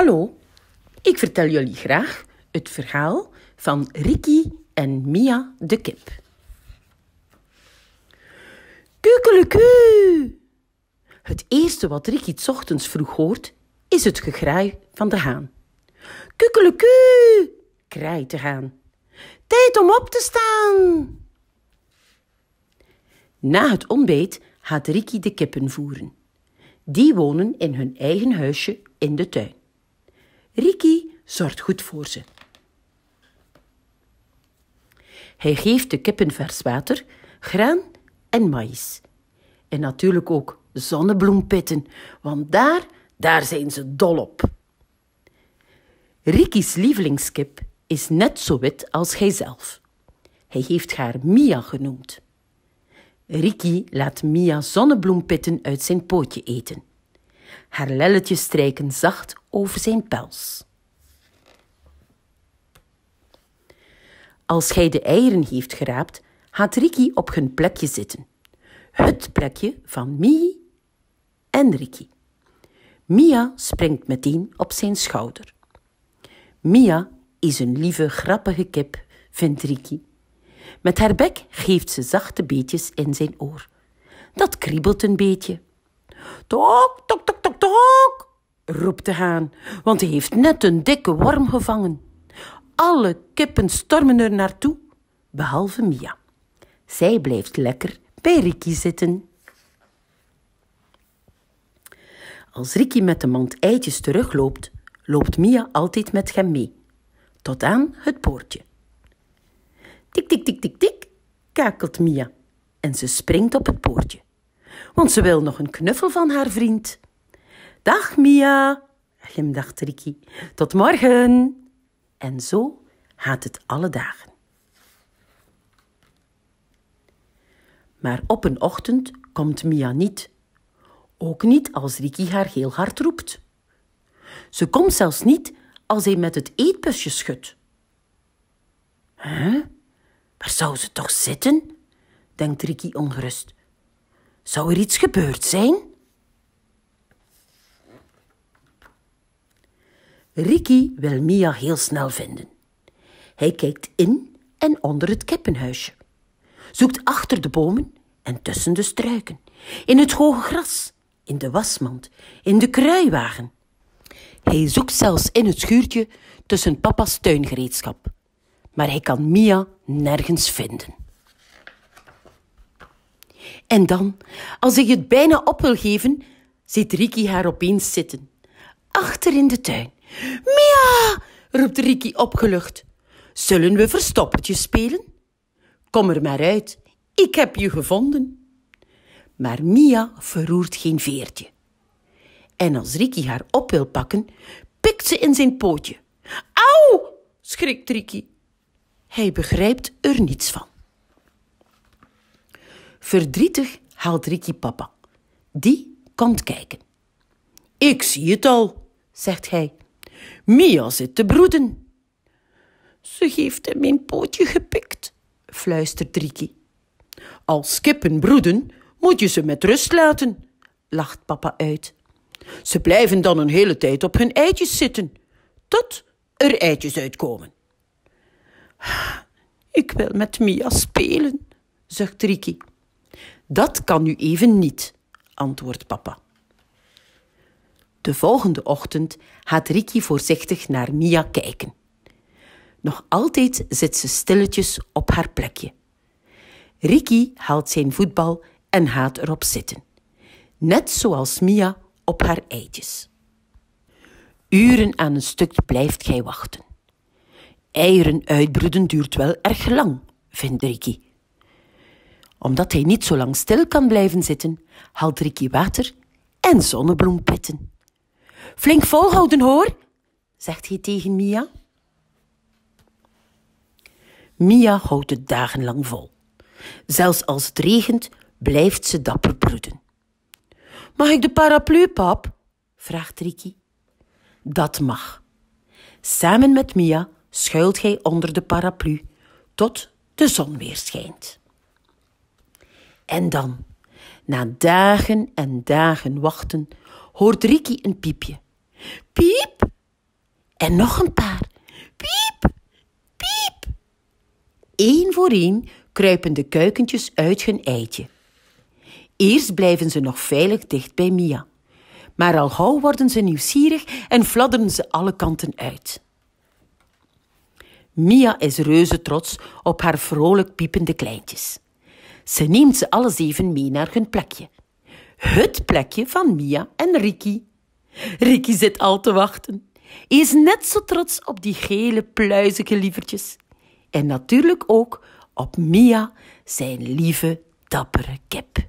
Hallo, ik vertel jullie graag het verhaal van Ricky en Mia de kip. Kukeleku! Het eerste wat Ricky s ochtends vroeg hoort, is het gegraai van de haan. Kukeleku! kraait de haan. Tijd om op te staan! Na het ontbijt gaat Ricky de kippen voeren. Die wonen in hun eigen huisje in de tuin. Ricky zorgt goed voor ze. Hij geeft de kippen vers water, graan en maïs. En natuurlijk ook zonnebloempitten, want daar, daar zijn ze dol op. Ricky's lievelingskip is net zo wit als hijzelf. Hij heeft haar Mia genoemd. Ricky laat Mia zonnebloempitten uit zijn pootje eten. Haar lelletjes strijken zacht over zijn pels. Als hij de eieren heeft geraapt, gaat Ricky op hun plekje zitten. Het plekje van Mie en Ricky. Mia springt meteen op zijn schouder. Mia is een lieve, grappige kip, vindt Ricky. Met haar bek geeft ze zachte beetjes in zijn oor. Dat kriebelt een beetje. Tok, tok, tok, tok, tok, roept de haan, want hij heeft net een dikke worm gevangen. Alle kippen stormen er naartoe, behalve Mia. Zij blijft lekker bij Ricky zitten. Als Ricky met de mand eitjes terugloopt, loopt Mia altijd met hem mee. Tot aan het poortje. Tik, tik, tik, tik, tik, kakelt Mia. En ze springt op het poortje want ze wil nog een knuffel van haar vriend. Dag Mia, dacht Ricky. Tot morgen. En zo gaat het alle dagen. Maar op een ochtend komt Mia niet. Ook niet als Ricky haar heel hard roept. Ze komt zelfs niet als hij met het eetbusje schudt. Hè? Huh? Waar zou ze toch zitten? denkt Ricky ongerust. Zou er iets gebeurd zijn? Ricky wil Mia heel snel vinden. Hij kijkt in en onder het kippenhuisje. Zoekt achter de bomen en tussen de struiken. In het hoge gras, in de wasmand, in de kruiwagen. Hij zoekt zelfs in het schuurtje tussen papa's tuingereedschap. Maar hij kan Mia nergens vinden. En dan, als ik het bijna op wil geven, ziet Riki haar opeens zitten. Achter in de tuin. Mia! roept Riki opgelucht. Zullen we verstoppertje spelen? Kom er maar uit, ik heb je gevonden. Maar Mia verroert geen veertje. En als Riki haar op wil pakken, pikt ze in zijn pootje. Auw! schrikt Riki. Hij begrijpt er niets van. Verdrietig haalt Ricky papa. Die komt kijken. Ik zie het al, zegt hij. Mia zit te broeden. Ze heeft hem in pootje gepikt, fluistert Ricky. Als kippen broeden, moet je ze met rust laten, lacht papa uit. Ze blijven dan een hele tijd op hun eitjes zitten, tot er eitjes uitkomen. Ik wil met Mia spelen, zucht Riki. Dat kan nu even niet, antwoordt papa. De volgende ochtend gaat Ricky voorzichtig naar Mia kijken. Nog altijd zit ze stilletjes op haar plekje. Ricky haalt zijn voetbal en gaat erop zitten. Net zoals Mia op haar eitjes. Uren aan een stuk blijft gij wachten. Eieren uitbroeden duurt wel erg lang, vindt Ricky omdat hij niet zo lang stil kan blijven zitten, haalt Rikki water en zonnebloempitten. Flink volhouden hoor, zegt hij tegen Mia. Mia houdt het dagenlang vol. Zelfs als het regent, blijft ze dapper broeden. Mag ik de paraplu, pap? vraagt Ricky. Dat mag. Samen met Mia schuilt hij onder de paraplu tot de zon weer schijnt. En dan, na dagen en dagen wachten, hoort Ricky een piepje. Piep! En nog een paar. Piep! Piep! Eén voor één kruipen de kuikentjes uit hun eitje. Eerst blijven ze nog veilig dicht bij Mia. Maar al gauw worden ze nieuwsgierig en fladderen ze alle kanten uit. Mia is reuze trots op haar vrolijk piepende kleintjes. Ze neemt ze alles even mee naar hun plekje. Het plekje van Mia en Ricky. Ricky zit al te wachten. Hij is net zo trots op die gele pluizige lievertjes. En natuurlijk ook op Mia, zijn lieve, dappere kip.